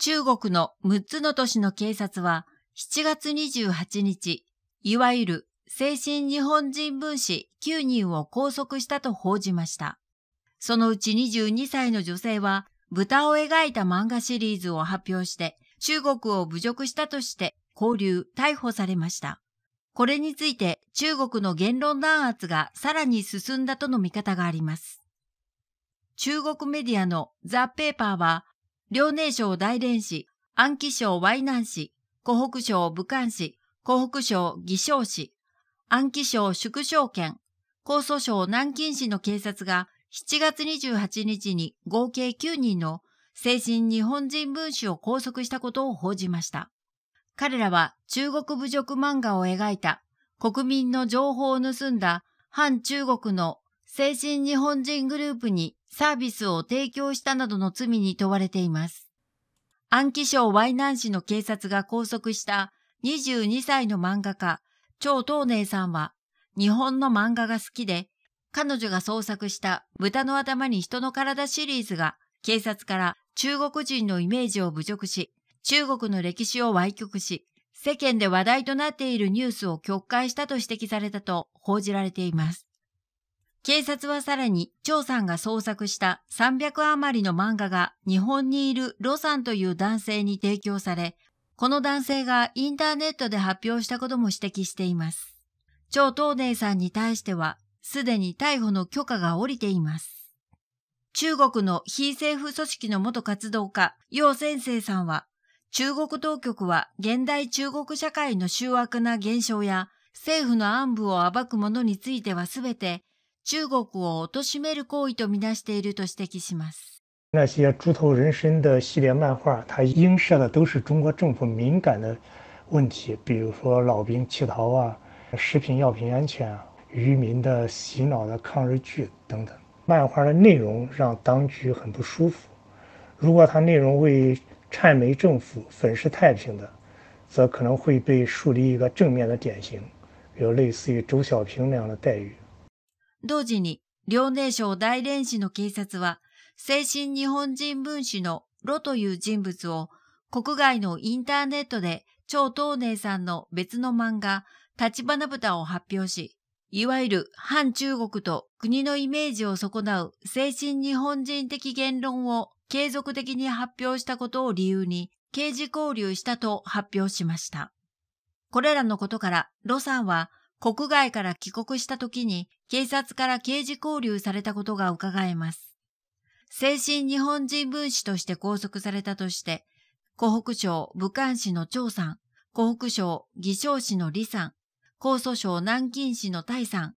中国の6つの都市の警察は7月28日、いわゆる精神日本人分子9人を拘束したと報じました。そのうち22歳の女性は豚を描いた漫画シリーズを発表して中国を侮辱したとして交流、逮捕されました。これについて中国の言論弾圧がさらに進んだとの見方があります。中国メディアのザ・ペーパーは遼寧省大連市、安徽省淮南市、湖北省武漢市、湖北省偽省市、安徽省宿省県、江蘇省南京市の警察が7月28日に合計9人の精神日本人分子を拘束したことを報じました。彼らは中国侮辱漫画を描いた国民の情報を盗んだ反中国の精神日本人グループにサービスを提供したなどの罪に問われています。安徽省淮南市の警察が拘束した22歳の漫画家、張東寧さんは、日本の漫画が好きで、彼女が創作した豚の頭に人の体シリーズが警察から中国人のイメージを侮辱し、中国の歴史を歪曲し、世間で話題となっているニュースを曲解したと指摘されたと報じられています。警察はさらに、張さんが創作した300余りの漫画が日本にいるロさんという男性に提供され、この男性がインターネットで発表したことも指摘しています。張東寧さんに対しては、すでに逮捕の許可が下りています。中国の非政府組織の元活動家、楊先生さんは、中国当局は現代中国社会の醜悪な現象や政府の暗部を暴くものについてはすべて中国を貶める行為とみなしていると指摘します。那些猪头人身的系列漫画，它映射的都是中国政府敏感的问题，比如说老兵乞讨啊、食品药品安全啊、渔民的洗脑的抗日剧等等。漫画的内容让当局很不舒服。如果它内容为谄媚政府、粉饰太平的，则可能会被树立一个正面的典型，比如类似于周小平那样的待遇。同時に、遼寧省大連市の警察は、精神日本人分子のロという人物を、国外のインターネットで、超東寧さんの別の漫画、立花豚を発表し、いわゆる反中国と国のイメージを損なう精神日本人的言論を継続的に発表したことを理由に刑事交流したと発表しました。これらのことから、ロさんは国外から帰国した時に警察から刑事拘留されたことが伺えます。精神日本人分子として拘束されたとして、湖北省武漢市の張さん、湖北省義昌市の李さん、江蘇省南京市の大さん、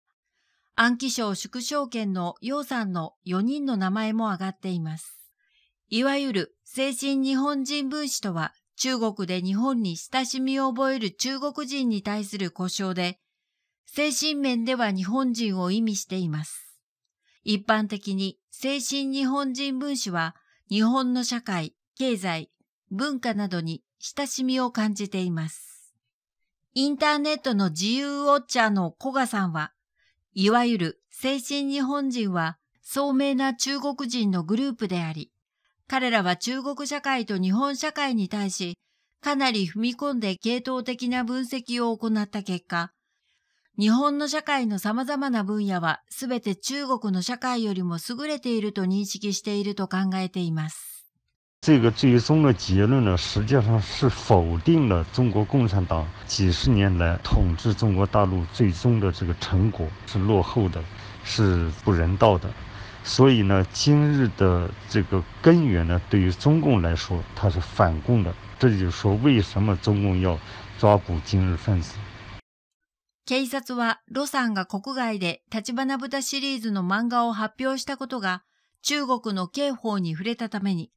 安徽省縮小県の楊さんの4人の名前も挙がっています。いわゆる精神日本人分子とは中国で日本に親しみを覚える中国人に対する故障で精神面では日本人を意味しています。一般的に精神日本人文史は日本の社会、経済、文化などに親しみを感じています。インターネットの自由ウォッチャーの古賀さんは、いわゆる精神日本人は聡明な中国人のグループであり、彼らは中国社会と日本社会に対し、かなり踏み込んで系統的な分析を行った結果、日本の社会の様々な分野は全て中国の社会よりも優れていると認識していると考えています。这个最终的结论呢，实际上是否定了中国共产党几十年来统治中国大陆最终的这个成果是落后的，是不人道的。所以呢，今日的这个根源呢，对于中共来说，它是反共的。这就说为什么中共要抓捕今日分子。警察は、ロさんが国外で立花豚シリーズの漫画を発表したことが、中国の刑法に触れたために、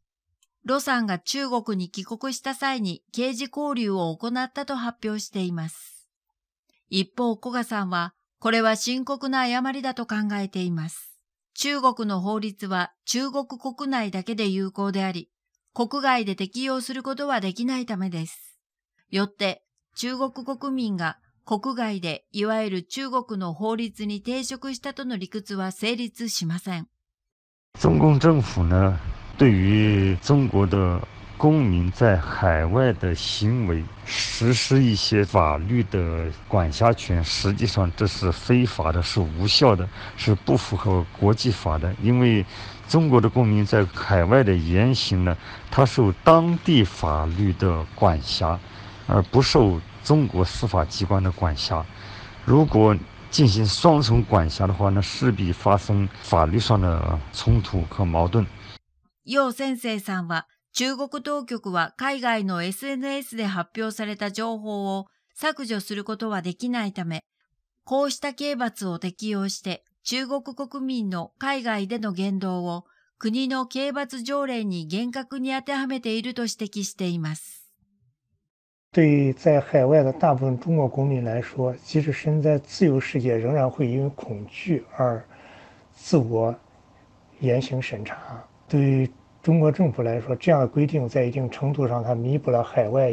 ロさんが中国に帰国した際に刑事交流を行ったと発表しています。一方、古賀さんは、これは深刻な誤りだと考えています。中国の法律は中国国内だけで有効であり、国外で適用することはできないためです。よって、中国国民が国外でいわゆる中国の法律に抵触したとの理屈は成立しません。中共政府呢对于中国的公民在海外的行为实施一些法律的管辖权，实际上这是非法的，是无效的，是不符合国际法的。因为中国的公民在海外的言行呢，他受当地法律的管辖，而不受中国司法机关的管辖。如果进行双重管辖的话，那势必发生法律上的冲突和矛盾。楊先生さんは、中国当局は海外の SNS で発表された情報を削除することはできないため、こうした刑罰を適用して中国国民の海外での言動を国の刑罰条例に厳格に当てはめていると指摘しています。对在海外的大部分中国公民来说，即使身在自由世界，仍然会因为恐惧而自我言行审查。对于中国政府来说，这样的规定在一定程度上，它弥补了海外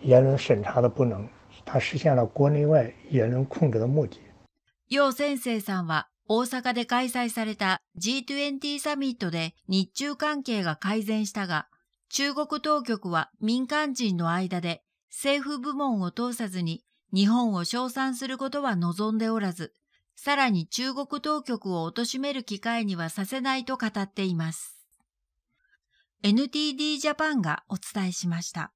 言论审查的不能，它实现了国内外言论控制的目的。先生さんは大阪で開催された G20 サミットで日中関係が改善したが、中国当局は民間人の間で。政府部門を通さずに日本を称賛することは望んでおらず、さらに中国当局を貶める機会にはさせないと語っています。NTD ジャパンがお伝えしました。